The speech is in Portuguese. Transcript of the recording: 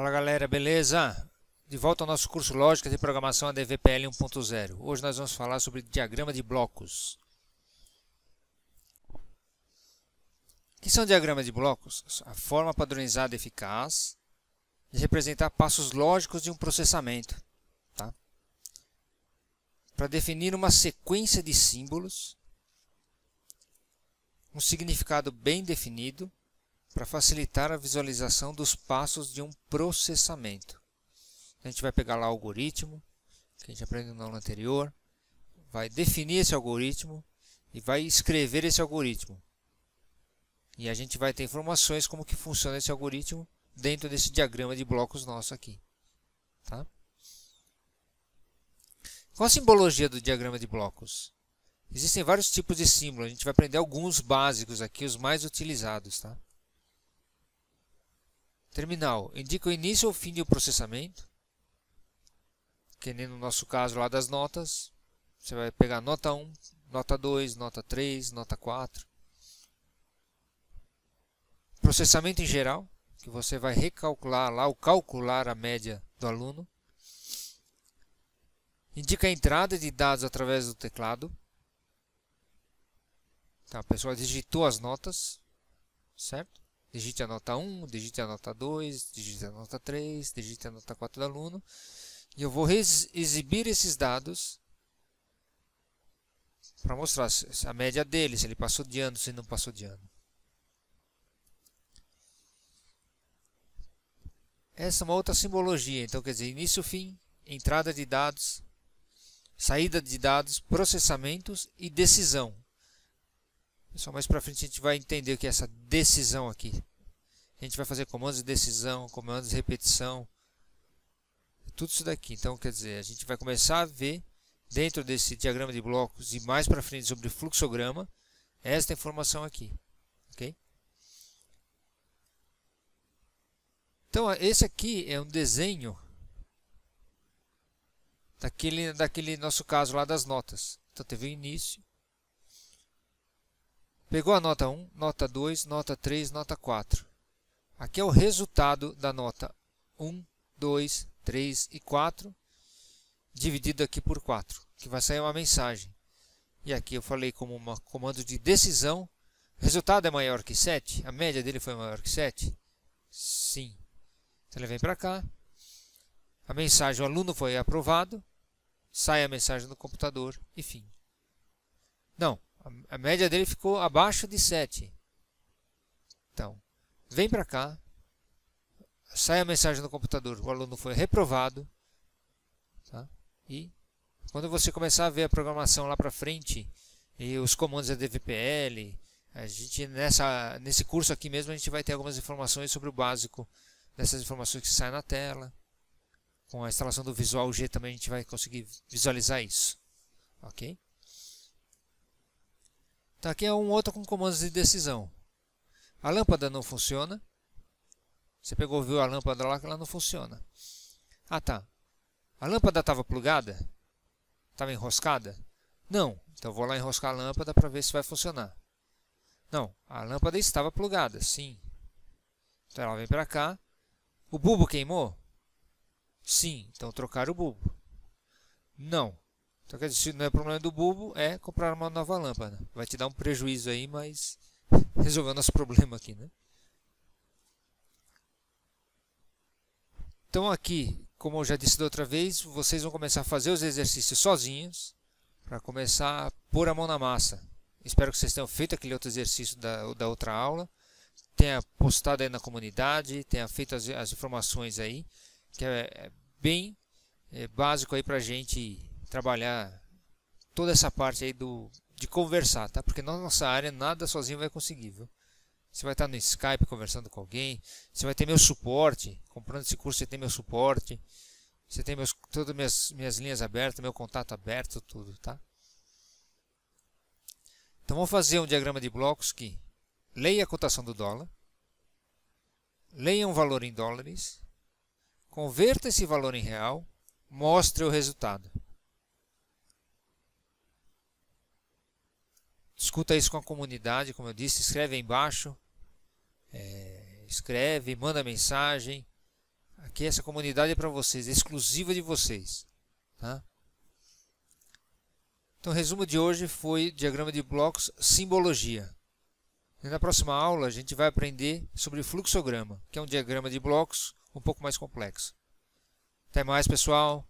Fala galera, beleza? De volta ao nosso curso Lógica de Programação ADVPL 1.0. Hoje nós vamos falar sobre diagrama de blocos. O que são diagramas de blocos? A forma padronizada eficaz de representar passos lógicos de um processamento. Tá? Para definir uma sequência de símbolos, um significado bem definido para facilitar a visualização dos passos de um processamento. A gente vai pegar lá o algoritmo, que a gente aprendeu na aula anterior, vai definir esse algoritmo e vai escrever esse algoritmo. E a gente vai ter informações como que funciona esse algoritmo dentro desse diagrama de blocos nosso aqui. Tá? Qual a simbologia do diagrama de blocos? Existem vários tipos de símbolos. a gente vai aprender alguns básicos aqui, os mais utilizados. Tá? Terminal indica o início ou fim de processamento, que nem no nosso caso lá das notas. Você vai pegar nota 1, nota 2, nota 3, nota 4. Processamento em geral, que você vai recalcular lá, ou calcular a média do aluno. Indica a entrada de dados através do teclado. Então a pessoa digitou as notas, certo? digite a nota 1, digite a nota 2, digite a nota 3, digite a nota 4 do aluno, e eu vou exibir esses dados para mostrar a média dele, se ele passou de ano, se não passou de ano. Essa é uma outra simbologia, então quer dizer início, fim, entrada de dados, saída de dados, processamentos e decisão. Pessoal, mais para frente a gente vai entender que essa decisão aqui. A gente vai fazer comandos de decisão, comandos de repetição. É tudo isso daqui. Então, quer dizer, a gente vai começar a ver dentro desse diagrama de blocos e mais para frente sobre fluxograma esta informação aqui. ok? Então, esse aqui é um desenho daquele, daquele nosso caso lá das notas. Então, teve o início, Pegou a nota 1, nota 2, nota 3, nota 4. Aqui é o resultado da nota 1, 2, 3 e 4, dividido aqui por 4, que vai sair uma mensagem. E aqui eu falei como um comando de decisão. O resultado é maior que 7? A média dele foi maior que 7? Sim. Então ele vem para cá. A mensagem, o aluno foi aprovado. Sai a mensagem do computador e fim. Não, a, média dele ficou abaixo de 7. Então, vem para cá, sai a mensagem no computador, o aluno foi reprovado, tá? e quando você começar a ver a programação lá para frente, e os comandos da é DVPL, a gente nessa, nesse curso aqui mesmo a gente vai ter algumas informações sobre o básico dessas informações que saem na tela. Com a instalação do Visual G também a gente vai conseguir visualizar isso. Ok? Tá, aqui é um outro com comandos de decisão. A lâmpada não funciona. Você pegou, viu a lâmpada lá que ela não funciona. Ah, tá. A lâmpada estava plugada? Estava enroscada? Não. Então vou lá enroscar a lâmpada para ver se vai funcionar. Não, a lâmpada estava plugada, sim. Então ela vem para cá. O bulbo queimou? Sim, então trocar o bulbo. Não, só então, que se não é problema do bulbo, é comprar uma nova lâmpada. Vai te dar um prejuízo aí, mas resolveu nosso problema aqui, né? Então aqui, como eu já disse da outra vez, vocês vão começar a fazer os exercícios sozinhos para começar a pôr a mão na massa. Espero que vocês tenham feito aquele outro exercício da, da outra aula, tenha postado aí na comunidade, tenha feito as, as informações aí, que é, é bem é, básico aí para a gente trabalhar toda essa parte aí do, de conversar, tá? Porque na nossa área nada sozinho vai conseguir, viu? Você vai estar no Skype conversando com alguém, você vai ter meu suporte, comprando esse curso você tem meu suporte, você tem meus, todas minhas, minhas linhas abertas, meu contato aberto, tudo, tá? Então vamos fazer um diagrama de blocos que leia a cotação do dólar, leia um valor em dólares, converta esse valor em real, mostre o resultado. discuta isso com a comunidade, como eu disse, escreve aí embaixo, é, escreve, manda mensagem. Aqui essa comunidade é para vocês, é exclusiva de vocês. Tá? Então, o resumo de hoje foi diagrama de blocos, simbologia. E na próxima aula, a gente vai aprender sobre fluxograma, que é um diagrama de blocos um pouco mais complexo. Até mais, pessoal!